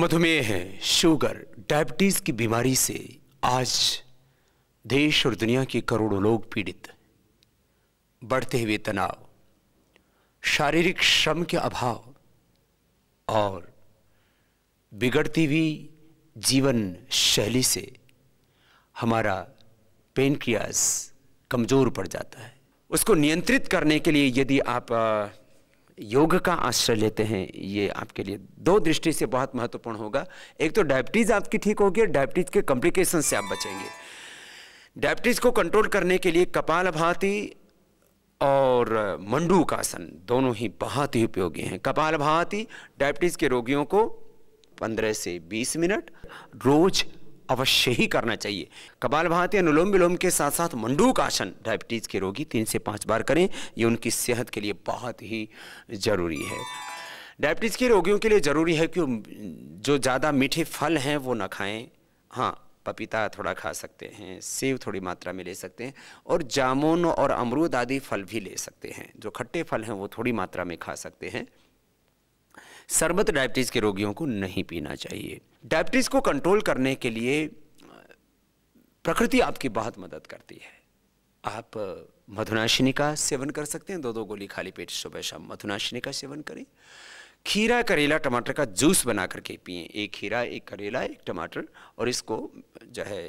मधुमेह है sugar diabetes की बीमारी से आज देश और दुनिया के करोड़ों लोग पीड़ित बढ़ते हुए तनाव शारीरिक श्रम के अभाव और बिगड़ती हुई जीवन शैली से हमारा पेनक्रियाज कमज़ोर पड़ जाता है उसको नियंत्रित करने के लिए यदि आप योग का आश्रय लेते हैं ये आपके लिए दो दृष्टि से बहुत महत्वपूर्ण होगा एक तो डायबिटीज़ आपकी ठीक होगी डायबिटीज़ के कॉम्प्लिकेशन से आप बचेंगे डायबिटीज़ को कंट्रोल करने के लिए कपाल भाती और मंडूक आसन दोनों ही बहुत ही उपयोगी हैं कपाल भाती डायबिटीज़ के रोगियों को 15 से 20 मिनट रोज़ अवश्य ही करना चाहिए कपाल भाती अनुलोम विलोम के साथ साथ मंडूक आसन डायबिटीज़ के रोगी तीन से पाँच बार करें ये उनकी सेहत के लिए बहुत ही ज़रूरी है डायबिटीज़ के रोगियों के लिए ज़रूरी है कि जो ज़्यादा मीठे फल हैं वो ना खाएं हाँ पपीता थोड़ा खा सकते हैं सेब थोड़ी मात्रा में ले सकते हैं और जामुन और अमरूद आदि फल भी ले सकते हैं जो खट्टे फल हैं वो थोड़ी मात्रा में खा सकते हैं शरबत डायबिटीज़ के रोगियों को नहीं पीना चाहिए डायबिटीज़ को कंट्रोल करने के लिए प्रकृति आपकी बहुत मदद करती है आप मधुनाशिनी का सेवन कर सकते हैं दो दो गोली खाली पेट सुबह शाम मधुनाशिनी का सेवन करें खीरा करेला टमाटर का जूस बना करके पिए एक खीरा एक करेला एक टमाटर और इसको जो है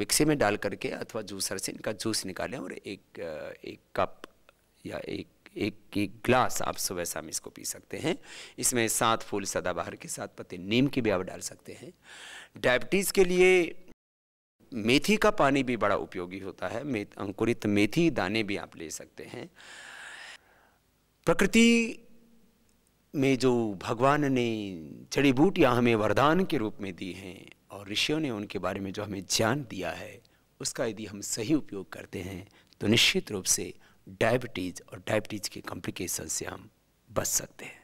मिक्सी में डाल करके अथवा जूसर से इनका जूस निकालें और एक एक कप या एक एक एक ग्लास आप सुबह शाम इसको पी सकते हैं इसमें सात फूल सदाबहार के साथ पत्ते नीम की भी आप डाल सकते हैं डायबिटीज़ के लिए मेथी का पानी भी बड़ा उपयोगी होता है मे अंकुरित मेथी दाने भी आप ले सकते हैं प्रकृति में जो भगवान ने जड़ी बूटियाँ हमें वरदान के रूप में दी हैं और ऋषियों ने उनके बारे में जो हमें ज्ञान दिया है उसका यदि हम सही उपयोग करते हैं तो निश्चित रूप से डायबिटीज़ और डायबिटीज़ के कॉम्प्लिकेशन से हम बच सकते हैं